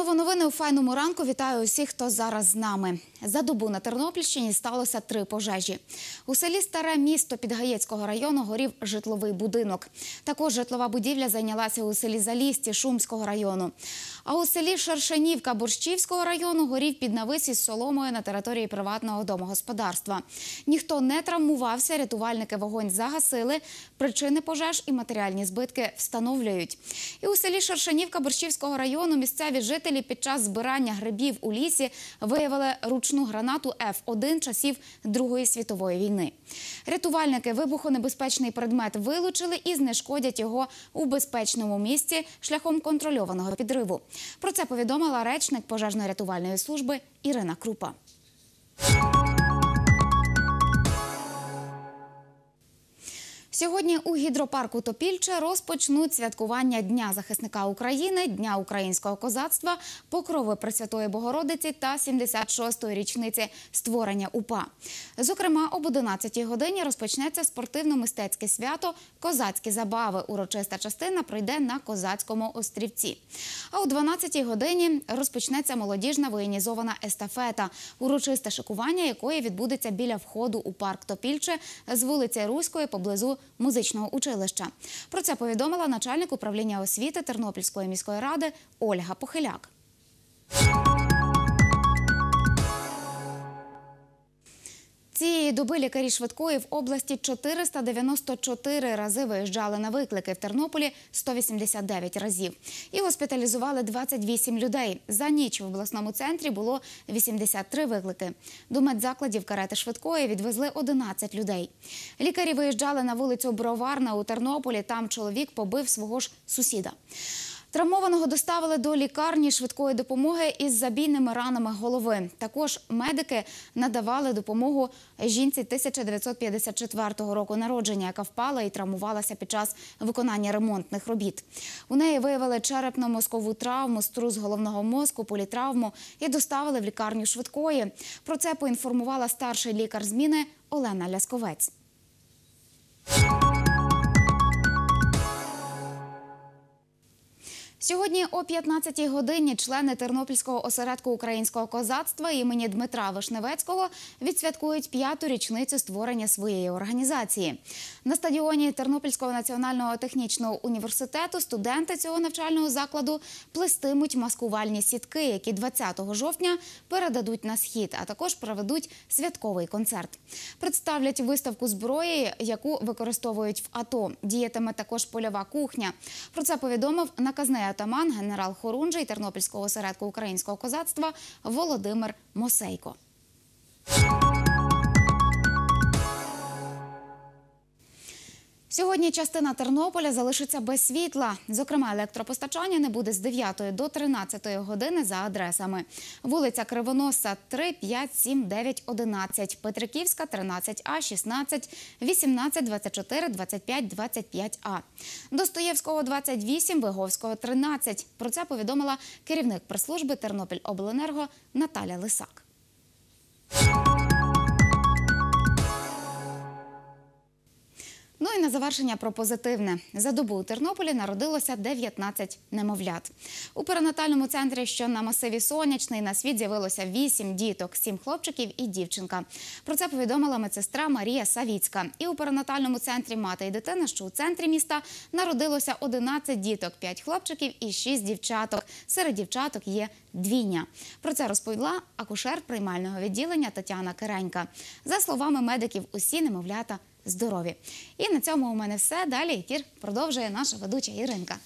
Терново новини у файному ранку. Вітаю усіх, хто зараз з нами. За добу на Тернопільщині сталося три пожежі. У селі Старе місто Підгаєцького району горів житловий будинок. Також житлова будівля зайнялася у селі Залісті Шумського району. А у селі Шершенівка Борщівського району горів під нависі з соломою на території приватного домогосподарства. Ніхто не травмувався, рятувальники вогонь загасили. Причини пожеж і матеріальні збитки встановлюють. І у селі Шершенівка Борщівського району місцеві жителі Жителі під час збирання грибів у лісі виявили ручну гранату Ф1 часів Другої світової війни. Рятувальники вибухонебезпечний предмет вилучили і знешкодять його у безпечному місці шляхом контрольованого підриву. Про це повідомила речник пожежно-рятувальної служби Ірина Крупа. Сьогодні у гідропарку Топільче розпочнуть святкування Дня захисника України, Дня українського козацтва, покрови Пресвятої Богородиці та 76-ї річниці створення УПА. Зокрема, об 11-й годині розпочнеться спортивно-мистецьке свято Козацькі забави. Урочиста частина прийде на козацькому острівці. А о 12-й годині розпочнеться молодіжна воєнізована естафета, урочисте шикування якої відбудеться біля входу у парк Топільче з вулиці Руської поблизу музичного училища. Про це повідомила начальник управління освіти Тернопільської міської ради Ольга Похиляк. Цієї доби лікарі швидкої в області 494 рази виїжджали на виклики в Тернополі 189 разів і госпіталізували 28 людей. За ніч в обласному центрі було 83 виклики. До медзакладів карети швидкої відвезли 11 людей. Лікарі виїжджали на вулицю Броварна у Тернополі. Там чоловік побив свого ж сусіда. Травмованого доставили до лікарні швидкої допомоги із забійними ранами голови. Також медики надавали допомогу жінці 1954 року народження, яка впала і травмувалася під час виконання ремонтних робіт. У неї виявили черепно-мозкову травму, струс головного мозку, політравму і доставили в лікарню швидкої. Про це поінформувала старший лікар зміни Олена Лясковець. Сьогодні о 15-й годині члени Тернопільського осередку українського козацтва імені Дмитра Вишневецького відсвяткують п'яту річницю створення своєї організації. На стадіоні Тернопільського національного технічного університету студенти цього навчального закладу плестимуть маскувальні сітки, які 20 жовтня передадуть на схід, а також проведуть святковий концерт. Представлять виставку зброї, яку використовують в АТО. Діятиме також польова кухня. Про це повідомив наказний АТО отаман, генерал Хорунжий Тернопільського осередку українського козацтва Володимир Мосейко. Сьогодні частина Тернополя залишиться без світла. Зокрема, електропостачання не буде з 9 до 13 години за адресами. Вулиця Кривоноса 3, 5, 7, 9, 11, Петриківська 13А, 16, 18, 24, 25, 25А. Достоєвського 28, Виговського 13. Про це повідомила керівник прес-служби Тернопіль Обленерго Наталя Лисак. Ну і на завершення про позитивне за добу у Тернополі народилося 19 немовлят. У перинатальному центрі, що на масиві сонячний, на світ з'явилося 8 діток, 7 хлопчиків і дівчинка. Про це повідомила медсестра Марія Савіцька. І у перинатальному центрі мати і дитина, що у центрі міста народилося 11 діток, 5 хлопчиків і 6 дівчаток. Серед дівчаток є двійня. Про це розповіла акушер приймального відділення Тетяна Керенька. За словами медиків, усі немовлята здорові. І на цьому у мене все. Далі ефір продовжує наша ведуча Іринка.